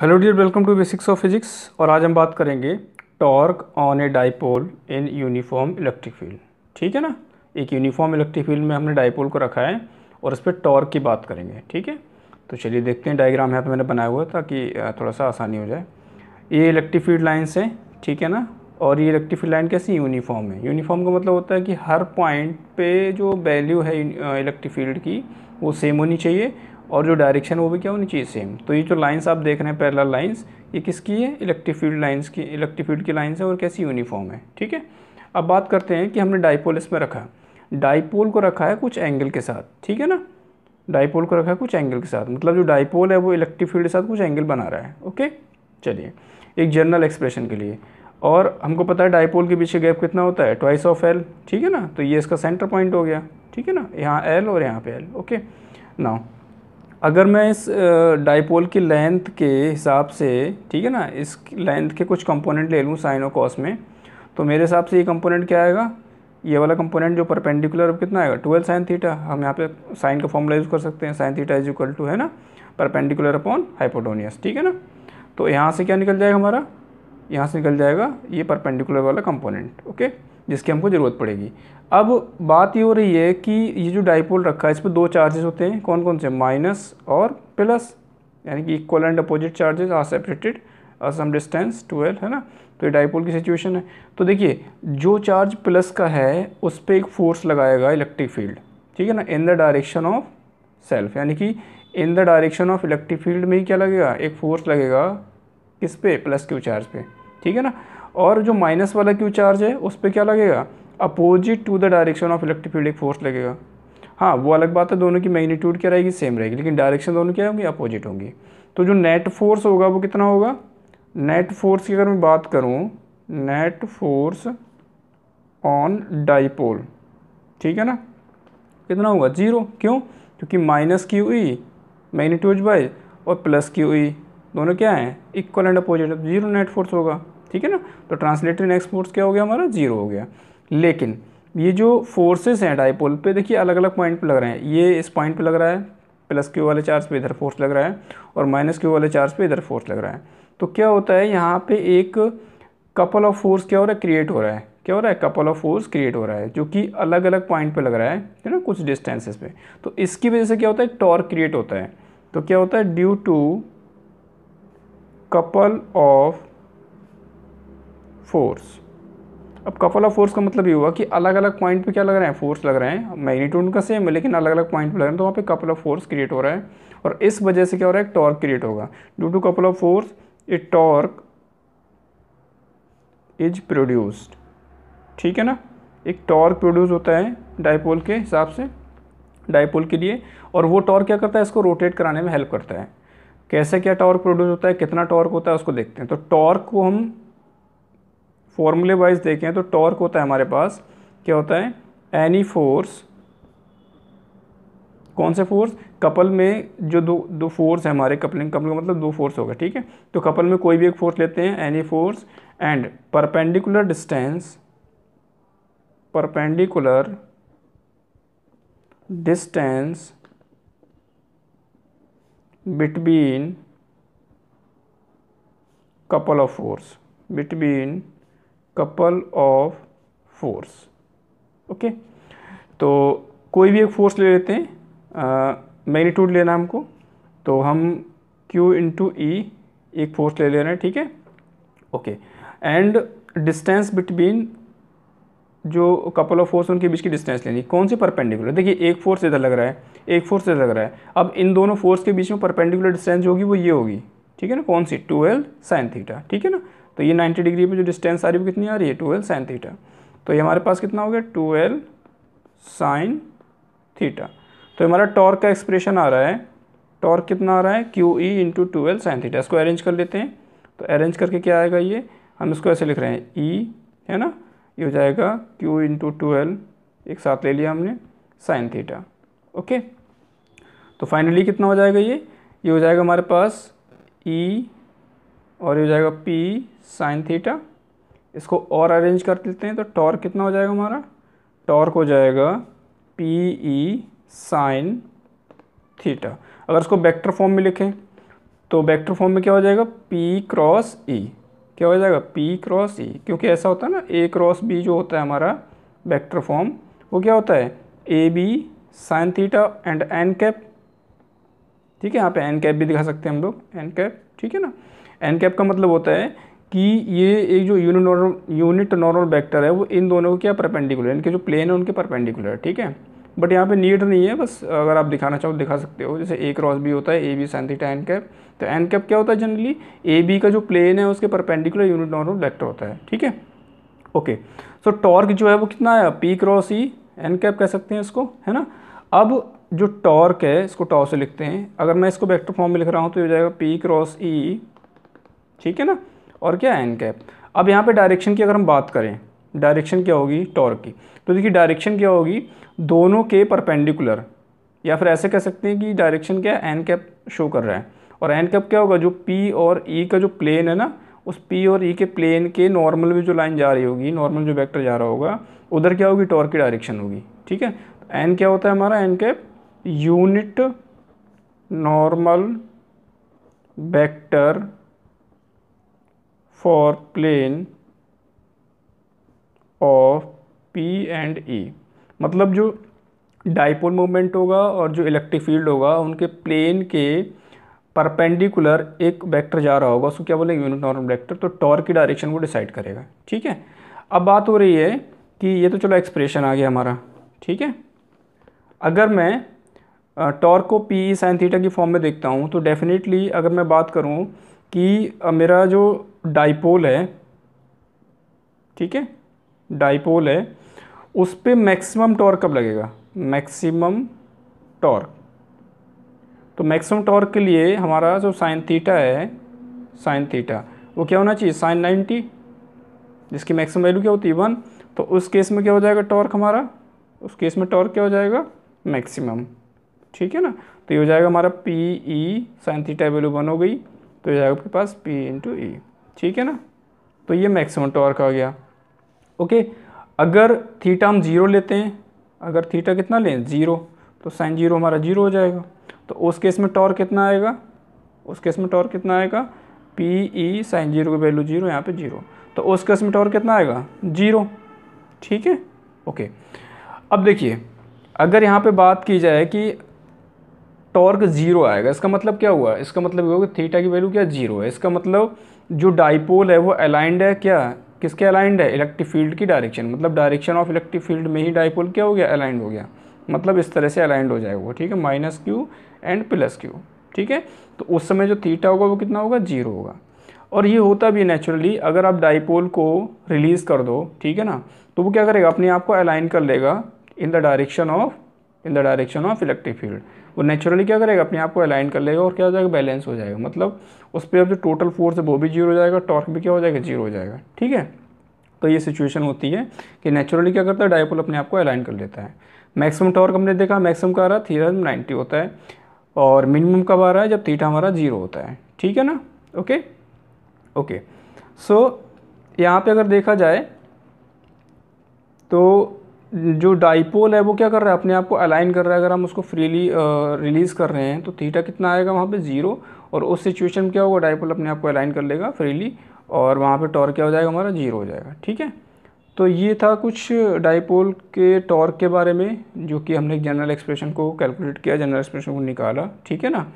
hello dear welcome to basics of physics और आज हम बात करेंगे torque on a dipole in uniform electric field ठीक है ना एक यूनिफॉर्म इलेक्ट्रिक फील्ड में हमने डाइपोल को रखा है और उस पर टॉर्क की बात करेंगे ठीक है तो चलिए देखते हैं डायग्राम यहाँ पर मैंने बनाया हुआ ताकि थोड़ा सा आसानी हो जाए ये इलेक्ट्रिक फील्ड लाइन्स हैं ठीक है ना और ये इलेक्ट्रिक फील्ड लाइन कैसी यूनिफॉर्म है यूनिफॉर्म का मतलब होता है कि हर पॉइंट पे जो वैल्यू है इलेक्ट्रिक फील्ड की वो सेम होनी चाहिए और जो डायरेक्शन वो भी क्या होनी चाहिए सेम तो ये जो लाइंस आप देख रहे हैं पैरल लाइंस ये किसकी है इलेक्ट्रिक फील्ड लाइंस की इलेक्ट्रिक फील्ड की लाइंस है और कैसी यूनिफॉर्म है ठीक है अब बात करते हैं कि हमने डाईपोल इसमें रखा डाईपोल को रखा है कुछ एंगल के साथ ठीक है ना डाईपोल को रखा है कुछ एंगल के साथ मतलब जो डाईपोल है वो इलेक्ट्रिक फील्ड के साथ कुछ एंगल बना रहा है ओके चलिए एक जनरल एक्सप्रेशन के लिए और हमको पता है डाइपोल के पीछे गैप कितना होता है ट्वाइस ऑफ एल ठीक है ना तो ये इसका सेंटर पॉइंट हो गया ठीक है ना यहाँ एल और यहाँ पे एल ओके नाउ अगर मैं इस डाइपोल की लेंथ के हिसाब से ठीक है ना इस लेंथ के कुछ कंपोनेंट ले लूँ साइन और कॉस में तो मेरे हिसाब से ये कंपोनेंट क्या आएगा ये वाला कंपोनेंट जो परपेंडिकुलर अब कितना आएगा ट्वेल्व साइन थीटा हम यहाँ पे साइन का फॉर्मूला यूज़ कर सकते हैं sine theta is equal to है ना परपेंडिकुलर अपॉन हाइपोटोनियस ठीक है ना तो यहाँ से क्या निकल जाएगा हमारा यहाँ से निकल जाएगा ये परपेंडिकुलर वाला कंपोनेंट ओके जिसकी हमको ज़रूरत पड़ेगी अब बात ये हो रही है कि ये जो डाइपोल रखा है इस पर दो चार्जेस होते हैं कौन कौन से माइनस और प्लस यानी कि equal and opposite charges are separated some distance twelve है ना तो ये डाइपोल की सिचुएशन है तो देखिए जो चार्ज प्लस का है उस पर एक फोर्स लगाएगा इलेक्ट्रिक फील्ड ठीक है ना in the direction of self यानी कि in the direction of electric field में ही क्या लगेगा एक फोर्स लगेगा किस पे प्लस क्यू चार्ज पे ठीक है ना और जो माइनस वाला क्यू चार्ज है उस पर क्या लगेगा opposite to the direction of एक फोर्स लगेगा हाँ वो अलग बात है दोनों की मैग्नीट्यूड क्या रहेगी सेम रहेगी लेकिन डायरेक्शन दोनों क्या होंगी अपोजिट होंगी तो जो नेट फोर्स होगा वो कितना होगा नेट फोर्स की अगर मैं बात करूँ नेट फोर्स ऑन डाइपोल ठीक है ना कितना होगा जीरो क्यों क्योंकि minus q E magnitude by और प्लस क्यू ई दोनों क्या हैं equal and opposite zero net force होगा ठीक है ना तो ट्रांसलेटर नेक्स्ट एक्सपोर्ट्स क्या हो गया हमारा जीरो हो गया लेकिन ये जो फोर्सेस हैं डाइपोल पे देखिए अलग अलग पॉइंट पे लग रहे हैं ये इस पॉइंट पे लग रहा है प्लस क्यू वाले चार्ज पे इधर फोर्स लग रहा है और माइनस क्यू वाले चार्ज पे इधर फोर्स लग रहा है तो क्या होता है यहाँ पे एक कपल ऑफ फोर्स क्या हो रहा है क्रिएट हो रहा है क्या हो रहा है कपल ऑफ फोर्स क्रिएट हो रहा है जो कि अलग अलग पॉइंट पे लग रहा है है ना कुछ डिस्टेंसेस पे तो इसकी वजह से क्या होता है टॉर्क क्रिएट होता है तो क्या होता है due to couple of force अब कपल ऑफ फोर्स का मतलब ये हुआ कि अलग अलग पॉइंट पे क्या लग रहे हैं फोर्स लग रहे हैं मैग्नीट्यूड का सेम है लेकिन अलग अलग पॉइंट पे लग रहे हैं तो वहाँ पे कपल ऑफ फोर्स क्रिएट हो रहा है और इस वजह से क्या हो रहा है टॉर्क क्रिएट होगा due to couple of force a torque is produced ठीक है ना एक टॉर्क प्रोड्यूस होता है डायपोल के हिसाब से डायपोल के लिए और वो टॉर्क क्या करता है इसको रोटेट कराने में हेल्प करता है कैसे क्या टॉर्क प्रोड्यूस होता है कितना टॉर्क होता है उसको देखते हैं तो टॉर्क को हम फॉर्मूले वाइज देखें तो टॉर्क होता है हमारे पास क्या होता है एनी फोर्स कौन से फोर्स कपल में जो दो दो फोर्स है हमारे कपलिंग कपल का मतलब दो फोर्स होगा ठीक है तो कपल में कोई भी एक फोर्स लेते हैं any force and perpendicular distance perpendicular distance between couple of force between couple of force okay तो कोई भी एक फोर्स ले लेते हैं मैग्नीट्यूड लेना हमको तो हम Q इंटू ई e एक फोर्स ले ले रहे हैं ठीक है ओके एंड डिस्टेंस बिटवीन जो कपल ऑफ फोर्स उनके बीच की डिस्टेंस लेनी कौन सी परपेंडिकुलर देखिए एक फोर्स इधर लग रहा है एक फोर्स इधर लग रहा है अब इन दोनों फोर्स के बीच में परपेंडिकुलर डिस्टेंस जो होगी वो ये होगी ठीक है ना कौन सी ट्वेल्व साइन थीटा ठीक है ना तो ये 90 डिग्री पे जो डिस्टेंस आ रही है वो कितनी आ रही है ट्वेल्व साइन थीटा तो ये हमारे पास कितना हो गया ट्वेल्व साइन थीटा तो हमारा टॉर्क का एक्सप्रेशन आ रहा है टॉर्क कितना आ रहा है q E into twelve sine theta इसको अरेंज कर लेते हैं तो अरेंज करके क्या आएगा ये हम इसको ऐसे लिख रहे हैं ई e, है ना ये हो जाएगा क्यू इंटू ट्वेल्व एक साथ ले लिया हमने साइन थीटा ओके तो फाइनली कितना हो जाएगा ये ये हो जाएगा हमारे पास ई e, और ये हो जाएगा पी साइन थीटा इसको और अरेंज कर लेते हैं तो टॉर्क कितना हो जाएगा हमारा टॉर्क हो जाएगा पी ई साइन थीटा अगर इसको वेक्टर फॉर्म में लिखें तो वेक्टर फॉर्म में क्या हो जाएगा पी क्रॉस ई क्या हो जाएगा पी क्रॉस ई क्योंकि ऐसा होता है ना ए क्रॉस बी जो होता है हमारा वेक्टर फॉर्म वो क्या होता है A B sine theta and n cap ठीक है यहाँ पे एन कैप भी दिखा सकते हैं हम लोग एन कैप ठीक है ना एन कैप का मतलब होता है कि ये एक जो यूनिट यूनिट नॉर्मल वेक्टर है वो इन दोनों को क्या परपेंडिकुलर इनके जो प्लेन है उनके परपेंडिकुलर ठीक है बट यहाँ पे नीड नहीं है बस अगर आप दिखाना चाहो तो दिखा सकते हो जैसे ए क्रॉस बी होता है A B sine n cap तो एन कैप क्या होता है जनरली ए बी का जो प्लेन है उसके परपेंडिकुलर यूनिट नॉर्मल वेक्टर होता है ठीक है ओके सो टॉर्क जो है वो कितना है p cross E n cap कह सकते हैं इसको है ना अब जो टॉर्क है इसको टॉ से लिखते हैं अगर मैं इसको वेक्टर फॉर्म में लिख रहा हूँ तो ये हो जाएगा पी क्रॉस ई ठीक है ना और क्या एन कैप अब यहाँ पे डायरेक्शन की अगर हम बात करें डायरेक्शन क्या होगी टॉर्क की तो देखिए डायरेक्शन क्या होगी दोनों के परपेंडिकुलर या फिर ऐसे कह सकते हैं कि डायरेक्शन क्या एन कैप शो कर रहा है और एन कैप क्या होगा जो पी और ई e का जो प्लेन है ना उस पी और ई e के प्लेन के नॉर्मल में जो लाइन जा रही होगी नॉर्मल जो वैक्टर जा रहा होगा उधर क्या होगी टॉर्क की डायरेक्शन होगी ठीक है एन क्या होता है हमारा n cap unit normal vector for plane of P and E मतलब जो डाइपोल मोमेंट होगा और जो इलेक्ट्रिक फील्ड होगा उनके प्लेन के परपेंडिकुलर एक वेक्टर जा रहा होगा उसको क्या बोलेंगे यूनिट नॉर्मल वेक्टर तो टॉर्क की डायरेक्शन को डिसाइड करेगा ठीक है अब बात हो रही है कि ये तो चलो एक्सप्रेशन आ गया हमारा ठीक है अगर मैं टॉर्क को पी साइन थीटा की फॉर्म में देखता हूँ तो डेफिनेटली अगर मैं बात करूँ कि मेरा जो डाइपोल है ठीक है डाइपोल है उस पर मैक्सिमम टॉर्क कब लगेगा मैक्सिमम टॉर्क तो मैक्सिमम टॉर्क के लिए हमारा जो साइन थीटा है साइन थीटा वो क्या होना चाहिए साइन 90 जिसकी मैक्सिमम वैल्यू क्या होती है वन तो उस केस में क्या हो जाएगा टॉर्क हमारा उस केस में टॉर्क क्या हो जाएगा मैक्सिमम ठीक है ना तो ये हो जाएगा हमारा p E sine theta value one हो गई तो ये आपके पास पी इंटू ई ठीक है ना तो ये मैक्सिमम टॉर्क आ गया ओके अगर थीटा हम ज़ीरो लेते हैं अगर थीटा कितना लें ज़ीरो तो साइन जीरो हमारा जीरो हो जाएगा तो उस केस में टॉर्क कितना आएगा उस केस में टॉर्क कितना आएगा पी ई साइन जीरो की वैल्यू जीरो यहाँ पे जीरो तो उस केस में टॉर्क कितना आएगा जीरो ठीक है ओके अब देखिए अगर यहाँ पे बात की जाए कि टॉर्क जीरो आएगा इसका मतलब क्या हुआ इसका मतलब ये होगा थीटा की वैल्यू क्या जीरो है इसका मतलब जो डाइपोल है वो अलाइंड है क्या किसके अलाइंड है इलेक्ट्रिक फील्ड की डायरेक्शन मतलब डायरेक्शन ऑफ इलेक्ट्रिक फील्ड में ही डाइपोल क्या हो गया अलाइंड हो गया मतलब इस तरह से अलाइंड हो जाएगा ठीक है minus q and plus q ठीक है तो उस समय जो थीटा होगा वो कितना होगा जीरो होगा और ये होता भी नेचुरली अगर आप डाइपोल को रिलीज़ कर दो ठीक है ना तो वो क्या करेगा अपने आप को अलाइन कर लेगा in the direction of in the direction of electric field वो नेचुरली क्या करेगा अपने आप को अलाइन कर लेगा और क्या हो जाएगा बैलेंस हो जाएगा मतलब उस पर अब जो टोटल फोर्स है वो भी जीरो हो जाएगा टॉर्क भी क्या हो जाएगा जीरो हो जाएगा ठीक है तो ये सिचुएशन होती है कि नेचुरली क्या करता है डायपोल अपने आप को अलाइन कर लेता है मैक्सिमम टॉर्क हमने देखा मैक्सिमम का आ रहा थी नाइन्टी होता है और मिनिमम कब आ रहा है जब थीटा हमारा जीरो होता है ठीक है ना ओके ओके सो यहाँ पे अगर देखा जाए तो जो डाइपोल है वो क्या कर रहा है अपने आप को अलाइन कर रहा है अगर हम उसको फ्रीली रिलीज़ कर रहे हैं तो थीटा कितना आएगा वहाँ पे ज़ीरो और उस सिचुएशन में क्या होगा डाइपोल अपने आप को अलाइन कर लेगा फ्रीली और वहाँ पे टॉर्क क्या हो जाएगा हमारा ज़ीरो हो जाएगा ठीक है तो ये था कुछ डाइपोल के टॉर्क के बारे में जो कि हमने जनरल एक्सप्रेशन को कैलकुलेट किया जनरल एक्सप्रेशन को निकाला ठीक है ना